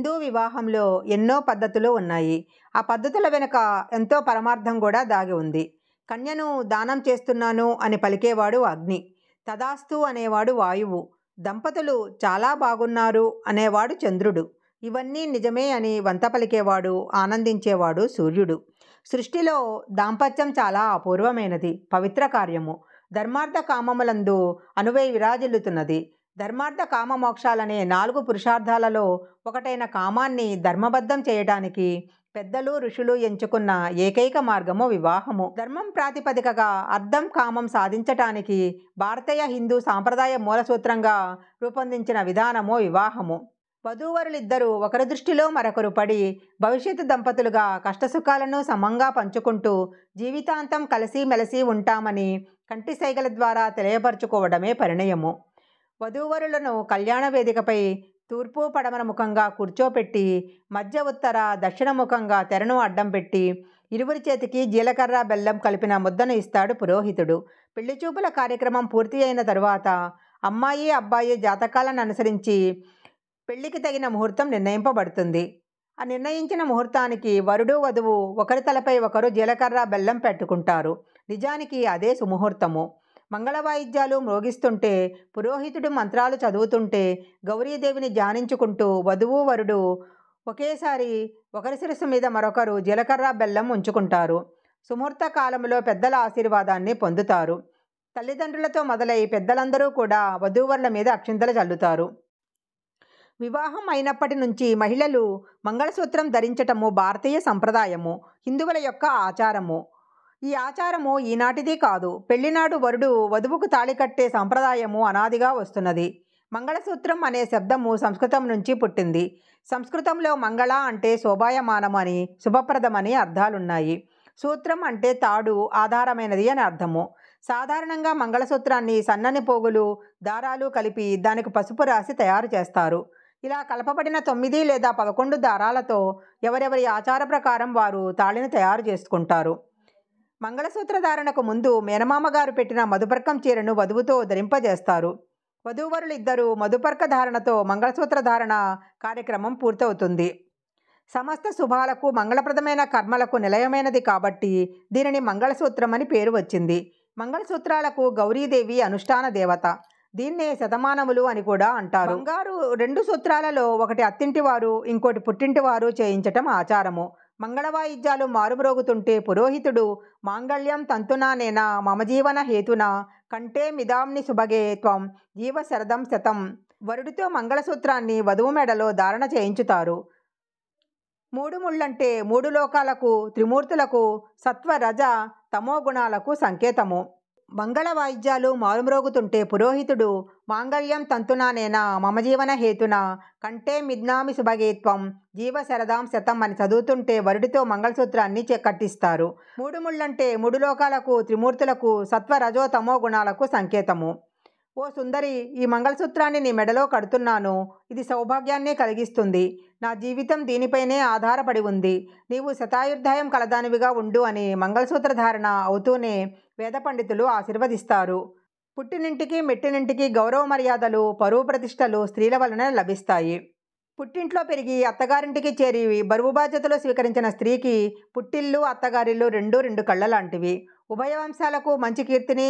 హిందూ వివాహంలో ఎన్నో పద్ధతులు ఉన్నాయి ఆ పద్ధతుల వెనుక ఎంతో పరమార్థం కూడా దాగి ఉంది కన్యను దానం చేస్తున్నాను అని పలికేవాడు అగ్ని తదాస్తు అనేవాడు వాయువు దంపతులు చాలా బాగున్నారు అనేవాడు చంద్రుడు ఇవన్నీ నిజమే అని వంత పలికేవాడు ఆనందించేవాడు సూర్యుడు సృష్టిలో దాంపత్యం చాలా అపూర్వమైనది పవిత్ర కార్యము ధర్మార్థ కామములందు అనువై విరాజిల్లుతున్నది ధర్మార్థ కామ మోక్షాలనే నాలుగు పురుషార్థాలలో ఒకటైన కామాన్ని ధర్మబద్ధం చేయటానికి పెద్దలు ఋషులు ఎంచుకున్న ఏకైక మార్గము వివాహము ధర్మం ప్రాతిపదికగా అర్థం కామం సాధించటానికి భారతీయ హిందూ సాంప్రదాయ మూలసూత్రంగా రూపొందించిన విధానము వివాహము వధూవరులిద్దరూ ఒకరి దృష్టిలో మరొకరు పడి భవిష్యత్తు దంపతులుగా కష్టసుఖాలను సమంగా పంచుకుంటూ జీవితాంతం కలిసిమెలిసి ఉంటామని కంటి సైగల ద్వారా తెలియపరచుకోవడమే పరిణయము వధూవరులను కళ్యాణ వేదికపై తూర్పు పడమర ముఖంగా కూర్చోపెట్టి మధ్య ఉత్తర దక్షిణ ముఖంగా తెరను అడ్డం పెట్టి ఇరువురి చేతికి జీలకర్ర బెల్లం కలిపిన ముద్దను ఇస్తాడు పురోహితుడు పెళ్లి చూపుల కార్యక్రమం పూర్తి అయిన తరువాత అమ్మాయి అబ్బాయి జాతకాలను అనుసరించి పెళ్లికి తగిన ముహూర్తం నిర్ణయింపబడుతుంది ఆ నిర్ణయించిన ముహూర్తానికి వరుడు వధువు ఒకరి తలపై ఒకరు జీలకర్ర బెల్లం పెట్టుకుంటారు నిజానికి అదే సుముహూర్తము మంగళవాయిద్యాలు మ్రోగిస్తుంటే పురోహితుడు మంత్రాలు చదువుతుంటే గౌరీదేవిని ధ్యానించుకుంటూ వధువు వరుడు ఒకేసారి ఒకరి శిరస్సు మీద మరొకరు జీలకర్ర బెల్లం ఉంచుకుంటారు సుముహూర్త కాలంలో పెద్దల ఆశీర్వాదాన్ని పొందుతారు తల్లిదండ్రులతో మొదలై పెద్దలందరూ కూడా వధూవరుల మీద అక్షింతలు చల్లుతారు వివాహం అయినప్పటి నుంచి మహిళలు మంగళసూత్రం ధరించటము భారతీయ సంప్రదాయము హిందువుల యొక్క ఆచారము ఈ ఆచారము ఈనాటిది కాదు పెళ్లినాడు వరుడు వధువుకు తాళి కట్టే సంప్రదాయము అనాదిగా వస్తున్నది మంగళసూత్రం అనే శబ్దము సంస్కృతం నుంచి పుట్టింది సంస్కృతంలో మంగళ అంటే శోభాయమానమని శుభప్రదమని అర్థాలున్నాయి సూత్రం అంటే తాడు ఆధారమైనది అని అర్థము సాధారణంగా మంగళసూత్రాన్ని సన్నని పోగులు దారాలు కలిపి దానికి పసుపు రాసి తయారు చేస్తారు ఇలా కలపబడిన తొమ్మిది లేదా పదకొండు దారాలతో ఎవరెవరి ఆచార ప్రకారం వారు తాళిని తయారు చేసుకుంటారు మంగళసూత్ర ధారణకు ముందు మేనమామగారు పెట్టిన మధుపర్కం చీరను వధువుతో ధరింపజేస్తారు వధూవరులు ఇద్దరు మధుపర్క ధారణతో మంగళసూత్ర ధారణ కార్యక్రమం పూర్తవుతుంది సమస్త శుభాలకు మంగళప్రదమైన కర్మలకు నిలయమైనది కాబట్టి దీనిని మంగళసూత్రం అని పేరు వచ్చింది మంగళసూత్రాలకు గౌరీదేవి అనుష్ఠాన దేవత దీన్నే శతమానములు అని కూడా అంటారు బంగారు రెండు సూత్రాలలో ఒకటి అత్తింటివారు ఇంకోటి పుట్టింటివారు చేయించటం ఆచారము మంగళవాయిద్యాలు మారుమ్రోగుతుంటే పురోహితుడు మాంగళ్యం తంతునానేనా మమ జీవన హేతున కంటే మిదాంని సుభగే త్వం జీవశరదం శతం వరుడితో మంగళసూత్రాన్ని వధువు మెడలో ధారణ చేయించుతారు మూడు ముళ్ళంటే మూడు లోకాలకు త్రిమూర్తులకు సత్వ రజ తమో గుణాలకు సంకేతము మంగళ వాయిద్యాలు మారుమ్రోగుతుంటే పురోహితుడు మాంగళ్యం తంతునానేనా మమజీవన హేతున కంటే మిద్నామి శుభగేత్వం జీవ శరదాం శతం అని చదువుతుంటే వరుడితో మంగళసూత్రాన్ని కట్టిస్తారు మూడు ముళ్ళంటే మూడు లోకాలకు త్రిమూర్తులకు సత్వ రజో తమో గుణాలకు సంకేతము ఓ సుందరి ఈ మంగళసూత్రాన్ని నీ మెడలో కడుతున్నాను ఇది సౌభాగ్యాన్ని కలిగిస్తుంది నా జీవితం దీనిపైనే ఆధారపడి ఉంది నీవు శతాయుర్ధాయం కలదానివిగా ఉండు అని మంగళసూత్ర ధారణ అవుతూనే వేద పండితులు ఆశీర్వదిస్తారు పుట్టినింటికి మెట్టినింటికి గౌరవ మర్యాదలు పరువు ప్రతిష్టలు స్త్రీల వలన లభిస్తాయి పుట్టింట్లో పెరిగి అత్తగారింటికి చేరి బరువు బాధ్యతలు స్వీకరించిన స్త్రీకి పుట్టిల్లు అత్తగారిళ్ళు రెండు రెండు కళ్ళ లాంటివి ఉభయవంశాలకు మంచి కీర్తిని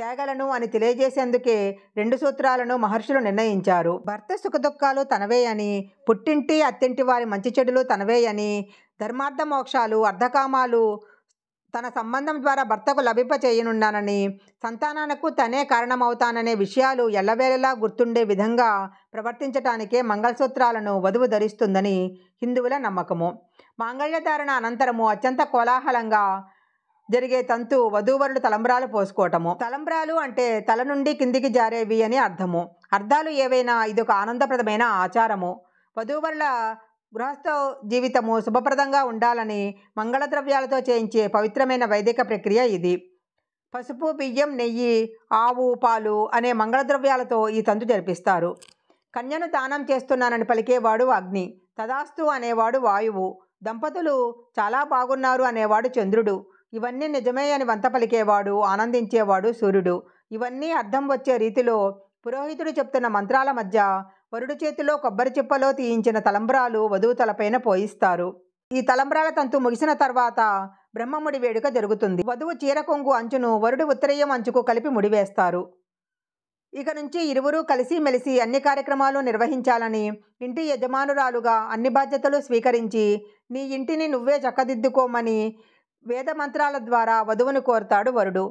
త్యాగలను అని తెలియజేసేందుకే రెండు సూత్రాలను మహర్షులు నిర్ణయించారు భర్త సుఖదుఖాలు తనవే అని పుట్టింటి అత్తింటి వారి మంచి చెడులు తనవే అని ధర్మార్థ మోక్షాలు అర్ధకామాలు తన సంబంధం ద్వారా భర్తకు లభింపచేయనున్నానని సంతానాలకు తనే కారణమవుతాననే విషయాలు ఎల్లవేళలా గుర్తుండే విధంగా ప్రవర్తించటానికే మంగళసూత్రాలను వధువు ధరిస్తుందని హిందువుల నమ్మకము మాంగళ్యధారణ అనంతరము అత్యంత కోలాహలంగా జరిగే తంతు వధూవరుడు తలంబ్రాలు పోసుకోవటము తలంబ్రాలు అంటే తల నుండి కిందికి జారేవి అని అర్థము అర్థాలు ఏవైనా ఇదొక ఆనందప్రదమైన ఆచారము వధూవరుల గృహస్థ జీవితము శుభప్రదంగా ఉండాలని మంగళద్రవ్యాలతో చేయించే పవిత్రమైన వైదిక ప్రక్రియ ఇది పసుపు బియ్యం నెయ్యి ఆవు పాలు అనే మంగళద్రవ్యాలతో ఈ తంతు జరిపిస్తారు కన్యను దానం చేస్తున్నానని పలికేవాడు అగ్ని తదాస్తు అనేవాడు వాయువు దంపతులు చాలా బాగున్నారు అనేవాడు చంద్రుడు ఇవన్నీ నిజమే అని వంత పలికేవాడు ఆనందించేవాడు సూర్యుడు ఇవన్నీ అర్థం వచ్చే రీతిలో పురోహితుడు చెప్తున్న మంత్రాల మధ్య వరుడు చేతిలో కొబ్బరి చిప్పలో తీయించిన తలంబ్రాలు వధువు తలపైన పోయిస్తారు ఈ తలంబ్రాల తంతు ముగిసిన తర్వాత బ్రహ్మముడి వేడుక జరుగుతుంది వధువు చీర కొంగు అంచును వరుడు ఉత్తరేయం అంచుకు కలిపి ముడివేస్తారు ఇక నుంచి ఇరువురు కలిసి మెలిసి అన్ని కార్యక్రమాలు నిర్వహించాలని ఇంటి యజమానురాలుగా అన్ని బాధ్యతలు స్వీకరించి నీ ఇంటిని నువ్వే చక్కదిద్దుకోమని వేద మంత్రాల ద్వారా వధువును కోరుతాడు వరుడు